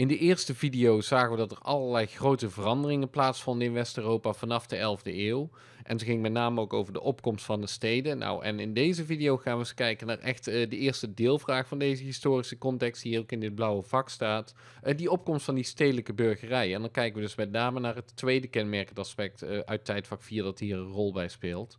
In de eerste video zagen we dat er allerlei grote veranderingen plaatsvonden in West-Europa vanaf de 11e eeuw. En ze ging met name ook over de opkomst van de steden. Nou, en in deze video gaan we eens kijken naar echt eh, de eerste deelvraag van deze historische context, die hier ook in dit blauwe vak staat. Uh, die opkomst van die stedelijke burgerij. En dan kijken we dus met name naar het tweede kenmerkend aspect eh, uit tijdvak 4 dat hier een rol bij speelt.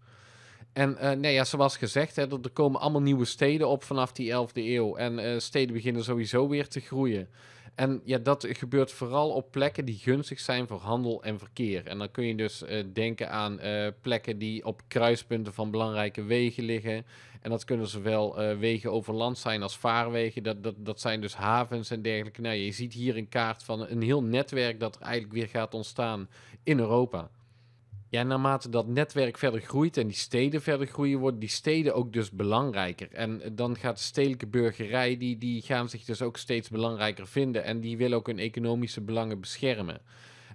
En uh, ja, zoals gezegd, hè, er komen allemaal nieuwe steden op vanaf die 11e eeuw. En steden beginnen sowieso weer te groeien. En ja, dat gebeurt vooral op plekken die gunstig zijn voor handel en verkeer. En dan kun je dus eh, denken aan eh, plekken die op kruispunten van belangrijke wegen liggen. En dat kunnen zowel eh, wegen over land zijn als vaarwegen. Dat, dat, dat zijn dus havens en dergelijke. Nou, je ziet hier een kaart van een heel netwerk dat er eigenlijk weer gaat ontstaan in Europa. Ja, naarmate dat netwerk verder groeit en die steden verder groeien, worden die steden ook dus belangrijker. En eh, dan gaat de stedelijke burgerij, die, die gaan zich dus ook steeds belangrijker vinden. En die willen ook hun economische belangen beschermen.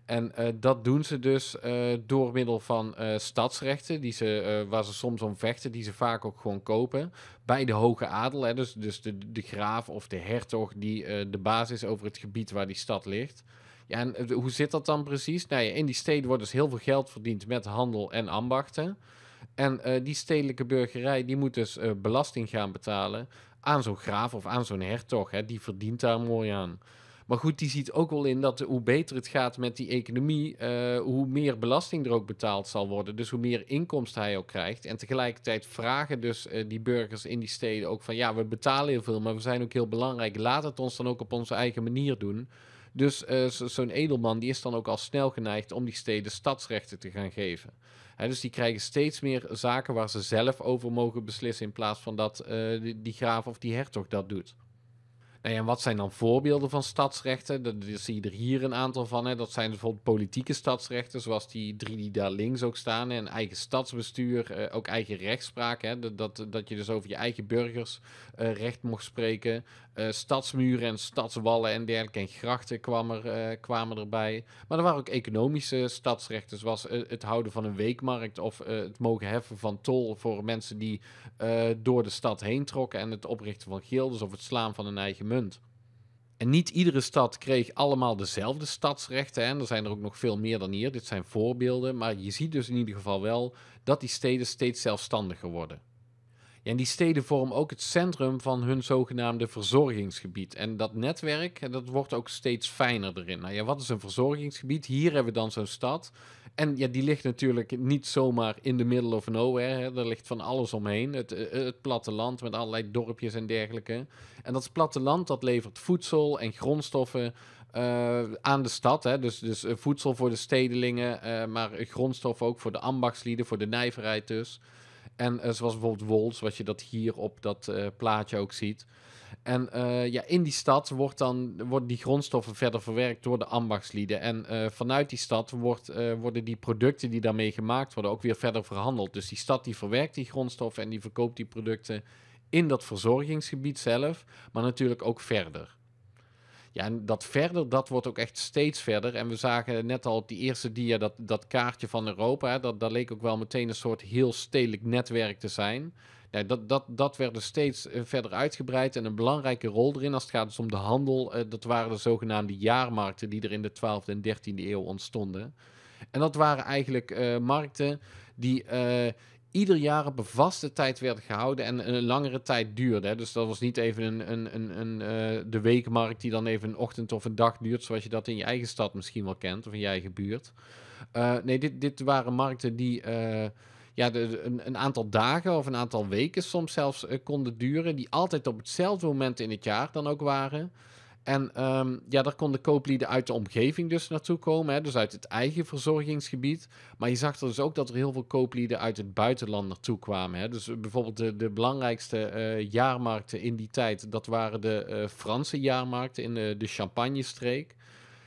En eh, dat doen ze dus eh, door middel van uh, stadsrechten, die ze, waar ze soms om vechten, die ze vaak ook gewoon kopen. Bij de hoge adel, hè, dus, dus de, de graaf of de hertog die de baas is over het gebied waar die stad ligt. Ja, en eh, hoe zit dat dan precies? Nou in die steden wordt dus heel veel geld verdiend met handel en ambachten. En eh, die stedelijke burgerij die moet dus eh, belasting gaan betalen aan zo'n graaf of aan zo'n hertog. Hè. Die verdient daar mooi aan. Maar goed, die ziet ook wel in dat hoe beter het gaat met die economie, hoe meer belasting er ook betaald zal worden. Dus hoe meer inkomsten hij ook krijgt. En tegelijkertijd vragen dus die burgers in die steden ook van ja, we betalen heel veel, maar we zijn ook heel belangrijk. Laat het ons dan ook op onze eigen manier doen. Dus eh, zo'n edelman die is dan ook al snel geneigd om die steden stadsrechten te gaan geven. dus die krijgen steeds meer zaken waar ze zelf over mogen beslissen in plaats van dat eh, die graaf of die hertog dat doet en wat zijn dan voorbeelden van stadsrechten? dat zie je er hier een aantal van. Hè. Dat zijn bijvoorbeeld politieke stadsrechten, zoals die drie die daar links ook staan. En eigen stadsbestuur, eh, ook eigen rechtspraak. Hè. Dat, dat, je dus over je eigen burgers eh, recht mocht spreken. Eh, stadsmuren en stadswallen en dergelijke. En grachten kwamen, kwamen erbij. Maar er waren ook economische stadsrechten, zoals het houden van een weekmarkt of het mogen heffen van tol voor mensen die door de stad heen trokken. En het oprichten van gildes of het slaan van een eigen munt. En niet iedere stad kreeg allemaal dezelfde stadsrechten. Hè? En er zijn er ook nog veel meer dan hier. Dit zijn voorbeelden. Maar je ziet dus in ieder geval wel dat die steden steeds zelfstandiger worden. en die steden vormen ook het centrum van hun zogenaamde verzorgingsgebied. En dat netwerk, dat wordt ook steeds fijner erin. Nou ja, wat is een verzorgingsgebied? Hier hebben we dan zo'n stad. En ja, die ligt natuurlijk niet zomaar in de middle of nowhere. Hè. Er ligt van alles omheen. Het, eh, eh, het platteland met allerlei dorpjes en dergelijke. En dat platteland dat levert voedsel en grondstoffen eh, aan de stad. Hè. Dus, dus voedsel voor de stedelingen, maar grondstoffen ook voor de ambachtslieden, voor de nijverheid dus. En zoals bijvoorbeeld wolz, wat je dat hier op dat plaatje ook ziet. En eh, ja, in die stad wordt dan, worden die grondstoffen verder verwerkt door de ambachtslieden. En eh, vanuit die stad wordt, eh, worden die producten die daarmee gemaakt worden ook weer verder verhandeld. Dus die stad die verwerkt die grondstoffen en die verkoopt die producten in dat verzorgingsgebied zelf, maar natuurlijk ook verder. Ja, en dat verder, dat wordt ook echt steeds verder. En we zagen net al op die eerste dia dat, dat kaartje van Europa. Hè, dat, dat leek ook wel meteen een soort heel stedelijk netwerk te zijn. Ja, nou, dat, dat, dat werd dus steeds eh, verder uitgebreid en een belangrijke rol erin als het gaat dus om de handel. Eh, dat waren de zogenaamde jaarmarkten die er in de 12e en 13e eeuw ontstonden. En dat waren eigenlijk eh, markten die ieder jaar op een vaste tijd werd gehouden en een langere tijd duurde. Hè. Dus dat was niet even een, een, een, een eh, de weekmarkt die dan even een ochtend of een dag duurt, zoals je dat in je eigen stad misschien wel kent of in je eigen buurt. Eh, nee, dit, dit waren markten die eh, ja, een, een, aantal dagen of een aantal weken soms zelfs konden duren, die altijd op hetzelfde moment in het jaar dan ook waren. En ehm, ja, daar konden kooplieden uit de omgeving dus naartoe komen, hè, dus uit het eigen verzorgingsgebied. Maar je zag er dus ook dat er heel veel kooplieden uit het buitenland naartoe kwamen. Hè. Dus eh, bijvoorbeeld de, de belangrijkste eh, jaarmarkten in die tijd, dat waren de eh, Franse jaarmarkten in de, de Champagne-streek.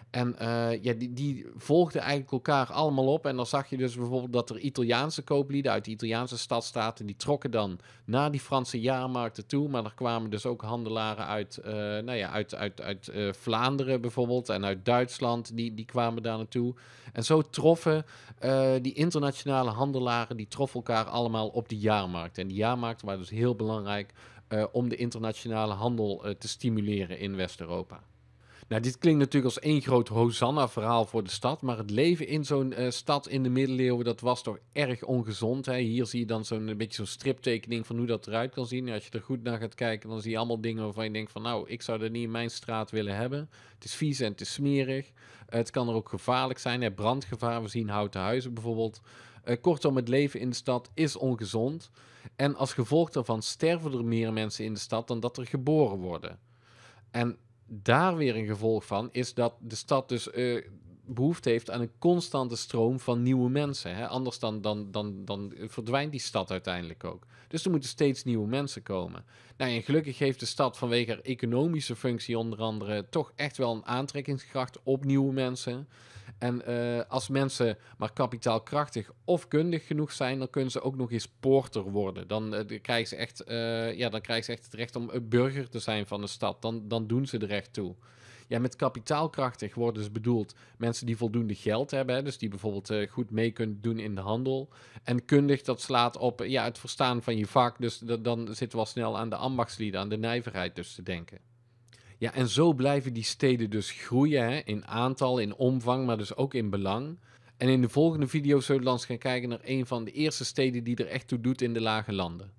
En eh, ja, die, die volgden eigenlijk elkaar allemaal op. En dan zag je dus bijvoorbeeld dat er Italiaanse kooplieden uit de Italiaanse stadstaten... die trokken dan naar die Franse jaarmarkten toe. Maar er kwamen dus ook handelaren uit, eh, nou ja, uit, uit, uit eh, Vlaanderen bijvoorbeeld en uit Duitsland. Die, die kwamen daar naartoe. En zo troffen die internationale handelaren... die troffen elkaar allemaal op die jaarmarkten. En die jaarmarkten waren dus heel belangrijk... om de internationale handel te stimuleren in West-Europa. Nou, dit klinkt natuurlijk als één groot Hosanna-verhaal voor de stad. Maar het leven in zo'n eh, stad in de middeleeuwen, dat was toch erg ongezond. Hè? Hier zie je dan zo'n beetje zo'n striptekening van hoe dat eruit kan zien. als je er goed naar gaat kijken, dan zie je allemaal dingen waarvan je denkt van... nou, ik zou dat niet in mijn straat willen hebben. Het is vies en het is smerig. Eh, het kan er ook gevaarlijk zijn. Brandgevaar, we zien houten huizen bijvoorbeeld. Eh, kortom, het leven in de stad is ongezond. En als gevolg daarvan sterven er meer mensen in de stad dan dat er geboren worden. En daar weer een gevolg van is dat de stad dus eh, behoefte heeft aan een constante stroom van nieuwe mensen. Hè? Anders dan, dan, dan, dan verdwijnt die stad uiteindelijk ook. Dus er moeten steeds nieuwe mensen komen. Nou, en gelukkig heeft de stad vanwege haar economische functie onder andere toch echt wel een aantrekkingskracht op nieuwe mensen. En eh, als mensen maar kapitaalkrachtig of kundig genoeg zijn, dan kunnen ze ook nog eens porter worden. Dan, uh, krijgen, ze echt, eh, ja, dan krijgen ze echt het recht om een burger te zijn van de stad. Dan, dan doen ze er recht toe. Ja, met kapitaalkrachtig worden dus bedoeld mensen die voldoende geld hebben. Hè, dus die bijvoorbeeld goed mee kunnen doen in de handel. En kundig, dat slaat op ja, het verstaan van je vak. Dus dan zitten we al snel aan de ambachtslieden, aan de nijverheid dus te denken. Ja, en zo blijven die steden dus groeien hè? in aantal, in omvang, maar dus ook in belang. En in de volgende video zullen we gaan kijken naar een van de eerste steden die er echt toe doet in de lage landen.